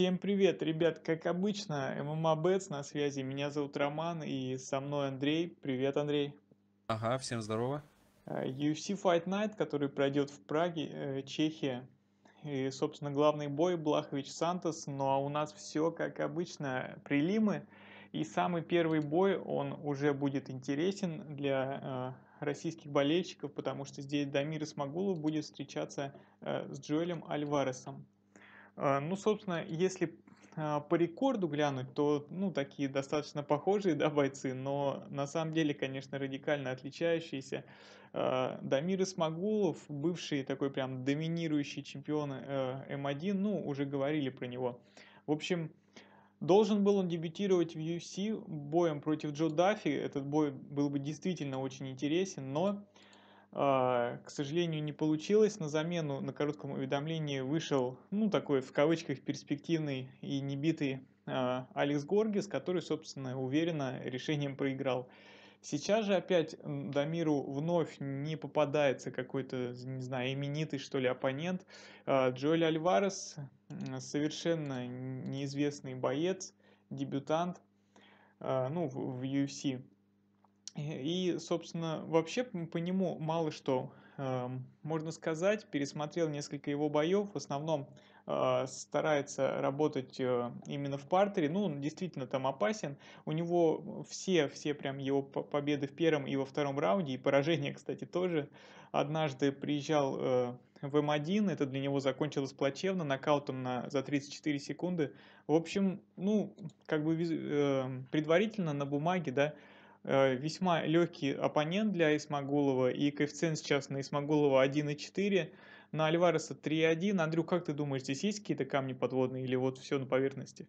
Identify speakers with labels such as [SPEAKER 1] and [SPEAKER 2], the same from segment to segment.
[SPEAKER 1] Всем привет, ребят, как обычно, ММА Бетс на связи, меня зовут Роман и со мной Андрей. Привет, Андрей. Ага, всем здорово. Э, UFC Fight Night, который пройдет в Праге, э, Чехия. И, собственно, главный бой Блахович Сантос, ну а у нас все, как обычно, прилимы. И самый первый бой, он уже будет интересен для э, российских болельщиков, потому что здесь Дамир Исмагулов будет встречаться э, с Джоэлем Альваресом. А, ну, собственно, если а, по рекорду глянуть, то, ну, такие достаточно похожие, да, бойцы, но на самом деле, конечно, радикально отличающиеся. А, Дамир Исмагулов, бывший такой прям доминирующий чемпион э, М1, ну, уже говорили про него. В общем, Должен был он дебютировать в UFC боем против Джо Даффи. Этот бой был бы действительно очень интересен, но а, к сожалению, не получилось. На замену на коротком уведомлении вышел, ну, такой в кавычках перспективный и небитый а, Алекс Горгис, который, собственно, уверенно решением проиграл. Сейчас же опять Дамиру вновь не попадается какой-то, не знаю, именитый, что ли, оппонент. А, Джоэль Альварес, совершенно неизвестный боец, дебютант, ну, в UFC. И, собственно, вообще по нему мало что э, можно сказать. Пересмотрел несколько его боев. В основном э, старается работать э, именно в партере. Ну, он действительно там опасен. У него все, все прям его победы в первом и во втором раунде, и поражения, кстати, тоже. Однажды приезжал э, в М1, это для него закончилось плачевно, нокаутом на, за 34 секунды. В общем, ну, как бы э, предварительно на бумаге, да, Э, весьма легкий оппонент для Исмагулова, и коэффициент сейчас на Исмагулова 1,4, на Альвареса 3,1. Андрю, как ты думаешь, здесь есть какие-то камни подводные или вот все на поверхности?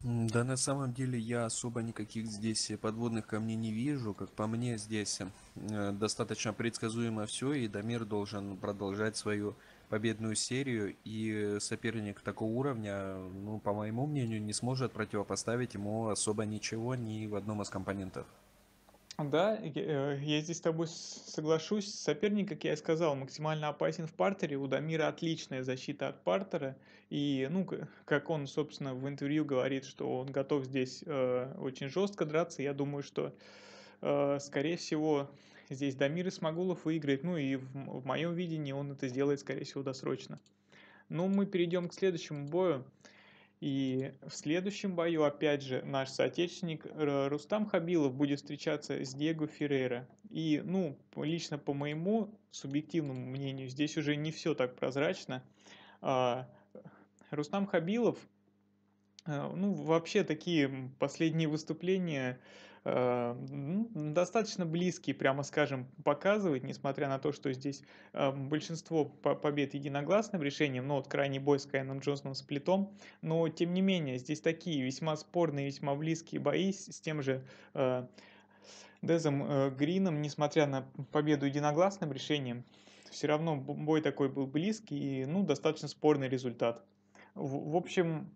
[SPEAKER 2] Да, на самом деле я особо никаких здесь подводных камней не вижу. Как по мне, здесь э, достаточно предсказуемо все, и Дамир должен продолжать свою победную серию, и соперник такого уровня, ну, по моему мнению, не сможет противопоставить ему особо ничего ни в одном из компонентов.
[SPEAKER 1] Да, я э, здесь с тобой соглашусь. Соперник, как я и сказал, максимально опасен в партере. У Дамира отличная защита от партера. И, ну, как он, собственно, в интервью говорит, что он готов здесь э, очень жестко драться. Я думаю, что, э, скорее всего, Здесь Дамир Исмагулов выиграет, ну и в, в моем видении он это сделает, скорее всего, досрочно. Но ну, мы перейдем к следующему бою. И в следующем бою, опять же, наш соотечественник э, Рустам Хабилов будет встречаться с Диего Феррейра. И, ну, лично по моему субъективному мнению, здесь уже не все так прозрачно. А, Рустам Хабилов, э, ну, вообще такие последние выступления Э, достаточно близкие, прямо скажем, показывает, несмотря на то, что здесь э, большинство побед единогласным решением, но вот крайний бой с Кайном Джонсоном с плитом, но тем не менее, здесь такие весьма спорные, весьма близкие бои с, с тем же э, Дезом э, Грином, несмотря на победу единогласным решением, все равно бой такой был близкий и ну, достаточно спорный результат. В, в общем,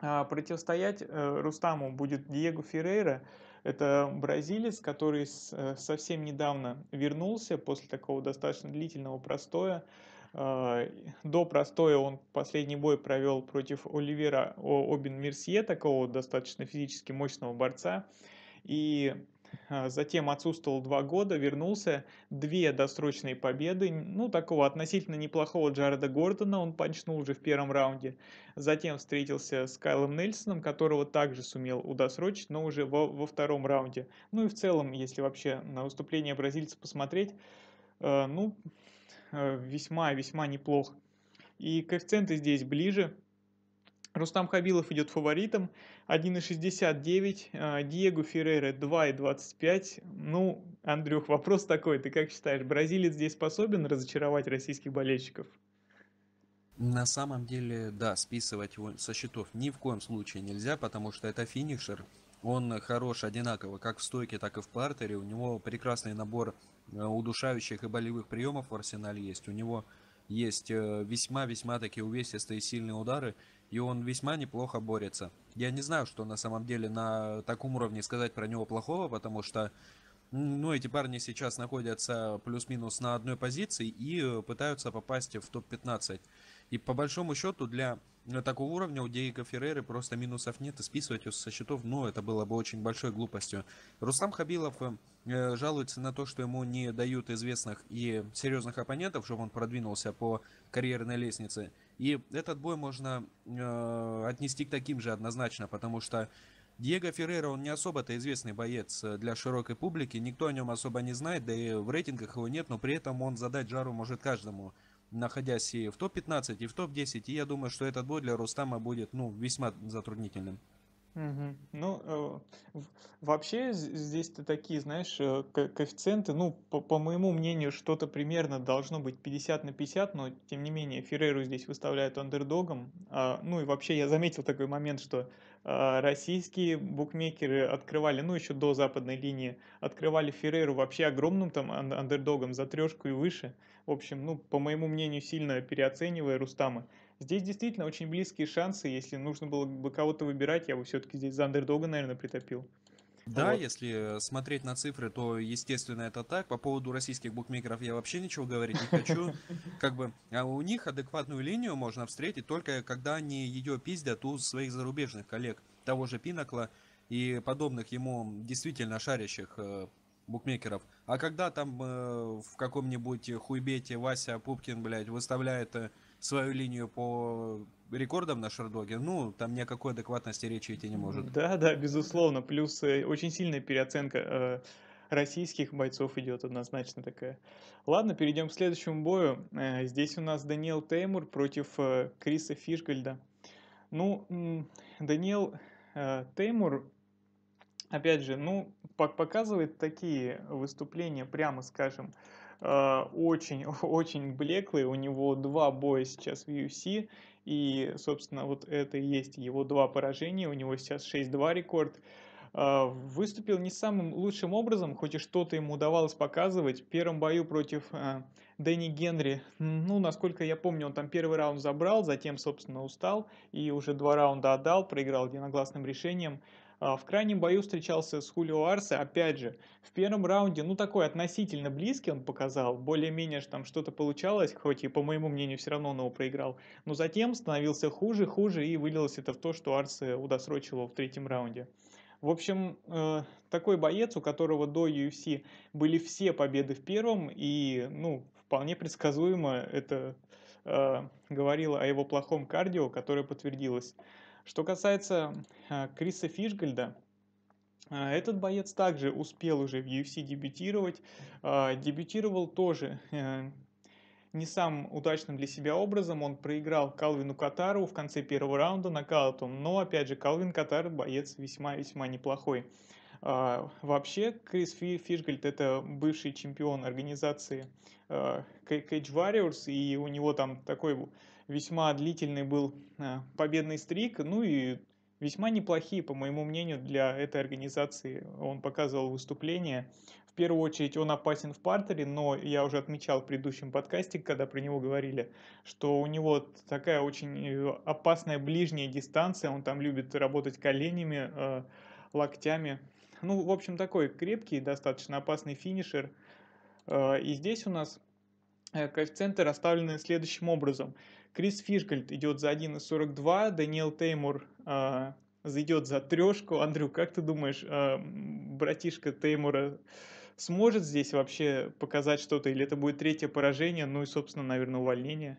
[SPEAKER 1] а, противостоять э, Рустаму будет Диего Феррейра. Это бразилец, который э, совсем недавно вернулся после такого достаточно длительного простоя. А, до простоя он последний бой провел против Оливера Обин Мерсье, такого достаточно физически мощного борца. И а, затем отсутствовал два года, вернулся, две досрочные победы, ну, такого относительно неплохого Джареда Гордона, он панчнул уже в первом раунде, затем встретился с Кайлом Нельсоном, которого также сумел удосрочить, но уже во, во втором раунде. Ну и в целом, если вообще на выступление бразильца посмотреть, э, ну, весьма-весьма э, неплохо. И коэффициенты здесь ближе, Рустам Хабилов идет фаворитом 1,69, а, Диего Феррера 2,25. Ну, Андрюх, вопрос такой, ты как считаешь, бразилец здесь способен разочаровать российских болельщиков?
[SPEAKER 2] На самом деле, да, списывать его со счетов ни в коем случае нельзя, потому что это финишер. Он хорош одинаково, как в стойке, так и в партере. У него прекрасный набор э, удушающих и болевых приемов в арсенале есть. У него есть э, весьма-весьма такие увесистые сильные удары и он весьма неплохо борется. Я не знаю, что на самом деле на таком уровне сказать про него плохого, потому что ну, эти парни сейчас находятся плюс-минус на одной позиции и э, пытаются попасть в топ-15. И по большому счету для такого уровня у Диего Ферреры просто минусов нет, и списывать ее со счетов, ну, это было бы очень большой глупостью. Рустам Хабилов э, жалуется на то, что ему не дают известных и серьезных оппонентов, чтобы он продвинулся по карьерной лестнице. И этот бой можно э, отнести к таким же однозначно, потому что Диего Феррера, он не особо-то известный боец э, для широкой публики, никто о нем особо не знает, да и в рейтингах его нет, но при этом он задать жару может каждому находясь и в топ-15, и в топ-10. И я думаю, что этот бой для Рустама будет ну, весьма затруднительным.
[SPEAKER 1] Мгм. Ну, э, вообще здесь-то такие, знаешь, э, коэффициенты, ну, по, по моему мнению, что-то примерно должно быть 50 на 50, но, тем не менее, Ферреру здесь выставляют андердогом. А, ну, и вообще я заметил такой момент, что а, российские букмекеры открывали, ну, еще до западной линии, открывали Ферреру вообще огромным там андердогом за трешку и выше. В общем, ну, по моему мнению, сильно переоценивая Рустама. Здесь действительно очень близкие шансы. Если нужно было бы кого-то выбирать, я бы все-таки здесь за андердога, наверное, притопил. Да, вот.
[SPEAKER 2] если э, смотреть на цифры, то, естественно, это так. По поводу российских букмекеров я вообще ничего говорить не хочу. Как бы, а у них адекватную линию можно встретить только когда они ее пиздят у своих зарубежных коллег, того же Пинокла и подобных ему действительно шарящих э, букмекеров. А когда там э, в каком-нибудь хуйбете Вася Пупкин, блядь, выставляет э, свою линию по рекордам на шардоге, ну, там ни о какой адекватности речи идти не может.
[SPEAKER 1] Да, да, безусловно. Плюс э, очень сильная переоценка э, российских бойцов идет однозначно такая. Ладно, перейдем к следующему бою. Э, здесь у нас Даниэл Теймур против э, Криса Фишгальда. Ну, э, Даниэл э, Теймур опять же, ну, показывает такие выступления, прямо скажем, очень-очень э, блеклые. У него два боя сейчас в UFC. И, собственно, вот это и есть его два поражения. У него сейчас 6-2 рекорд. Э, выступил не самым лучшим образом, хоть и что-то ему удавалось показывать. В первом бою против э, Дэнни Генри, ну, насколько я помню, он там первый раунд забрал, затем, собственно, устал и уже два раунда отдал, проиграл единогласным решением. А, в крайнем бою встречался с Хулио Арсе, опять же, в первом раунде, ну такой относительно близкий он показал, более-менее там что-то получалось, хоть и по моему мнению все равно он его проиграл, но затем становился хуже, хуже и вылилось это в то, что Арсе удосрочил его в третьем раунде. В общем, э, такой боец, у которого до UFC были все победы в первом, и, ну, вполне предсказуемо это Э, говорила о его плохом кардио, которое подтвердилось. Что касается э, Криса Фишгальда, э, этот боец также успел уже в UFC дебютировать. Дебютировал тоже не самым удачным для себя образом. Он проиграл Калвину Катару в конце первого раунда нокаутом. Но, опять же, Калвин Катар боец весьма-весьма неплохой. А, вообще, Крис Фишгальд – это бывший чемпион организации Cage а, Warriors, и у него там такой весьма длительный был а, победный стрик, ну и весьма неплохие, по моему мнению, для этой организации. Он показывал выступления. В первую очередь он опасен в партере, но я уже отмечал в предыдущем подкасте, когда про него говорили, что у него такая очень опасная ближняя дистанция, он там любит работать коленями, локтями, ну, в общем, такой крепкий, достаточно опасный финишер. Э, и здесь у нас э, коэффициенты расставлены следующим образом. Крис Фишгальд идет за 1,42, Даниэл Теймур э, зайдет за трешку. Андрю, как ты думаешь, э, братишка Теймура сможет здесь вообще показать что-то? Или это будет третье поражение, ну и, собственно, наверное, увольнение?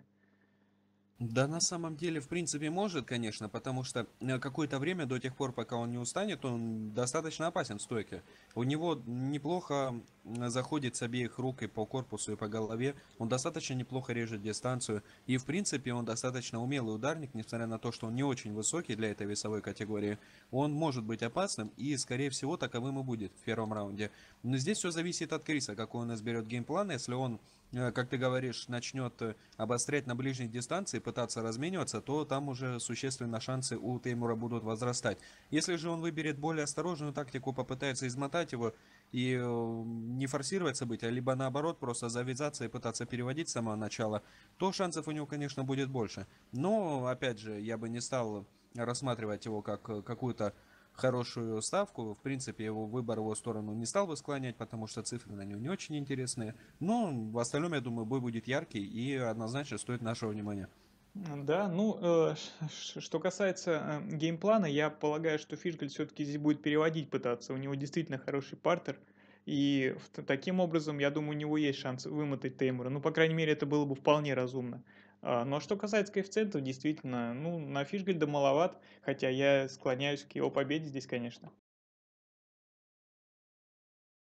[SPEAKER 2] Да, на самом деле, в принципе, может, конечно, потому что э, какое-то время до тех пор, пока он не устанет, он достаточно опасен в стойке. У него неплохо заходит с обеих рук и по корпусу, и по голове. Он достаточно неплохо режет дистанцию. И, в принципе, он достаточно умелый ударник, несмотря на то, что он не очень высокий для этой весовой категории. Он может быть опасным и, скорее всего, таковым и будет в первом раунде. Но здесь все зависит от Криса, какой он изберет геймплан. Если он Э, как ты говоришь, начнет э, обострять на ближней дистанции, пытаться размениваться, то там уже существенно шансы у Теймура будут возрастать. Если же он выберет более осторожную тактику, попытается измотать его и э, не форсировать события, либо наоборот просто завязаться и пытаться переводить с самого начала, то шансов у него, конечно, будет больше. Но, опять же, я бы не стал рассматривать его как какую-то хорошую ставку. В принципе, его выбор его сторону не стал бы склонять, потому что цифры на него не очень интересные. Но в остальном, я думаю, бой будет яркий и однозначно стоит нашего внимания.
[SPEAKER 1] Да, ну, э, что касается э, геймплана, я полагаю, что Фишгель все-таки здесь будет переводить пытаться. У него действительно хороший партер. И таким образом, я думаю, у него есть шанс вымотать Теймура. Ну, по крайней мере, это было бы вполне разумно. А, но что касается коэффициентов, действительно, ну, на Фишгельда маловат, хотя я склоняюсь к его победе здесь, конечно.